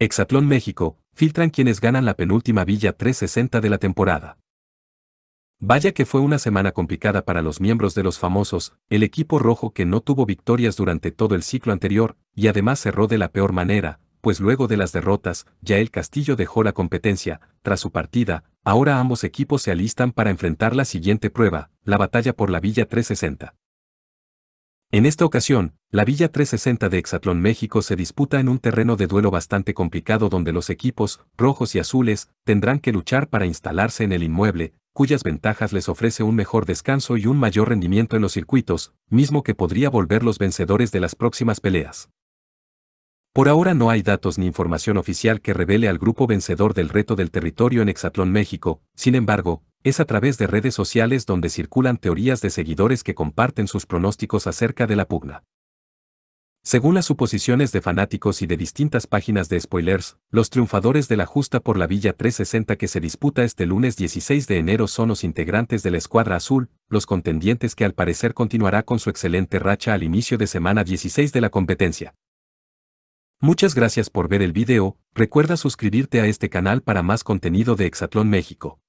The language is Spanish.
Exatlón México, filtran quienes ganan la penúltima Villa 360 de la temporada. Vaya que fue una semana complicada para los miembros de los famosos, el equipo rojo que no tuvo victorias durante todo el ciclo anterior, y además cerró de la peor manera, pues luego de las derrotas, ya el Castillo dejó la competencia, tras su partida, ahora ambos equipos se alistan para enfrentar la siguiente prueba, la batalla por la Villa 360. En esta ocasión, la Villa 360 de Exatlón México se disputa en un terreno de duelo bastante complicado donde los equipos, rojos y azules, tendrán que luchar para instalarse en el inmueble, cuyas ventajas les ofrece un mejor descanso y un mayor rendimiento en los circuitos, mismo que podría volver los vencedores de las próximas peleas. Por ahora no hay datos ni información oficial que revele al grupo vencedor del reto del territorio en Exatlón México, sin embargo, es a través de redes sociales donde circulan teorías de seguidores que comparten sus pronósticos acerca de la pugna. Según las suposiciones de fanáticos y de distintas páginas de spoilers, los triunfadores de la justa por la Villa 360 que se disputa este lunes 16 de enero son los integrantes de la Escuadra Azul, los contendientes que al parecer continuará con su excelente racha al inicio de semana 16 de la competencia. Muchas gracias por ver el video, recuerda suscribirte a este canal para más contenido de Exatlón México.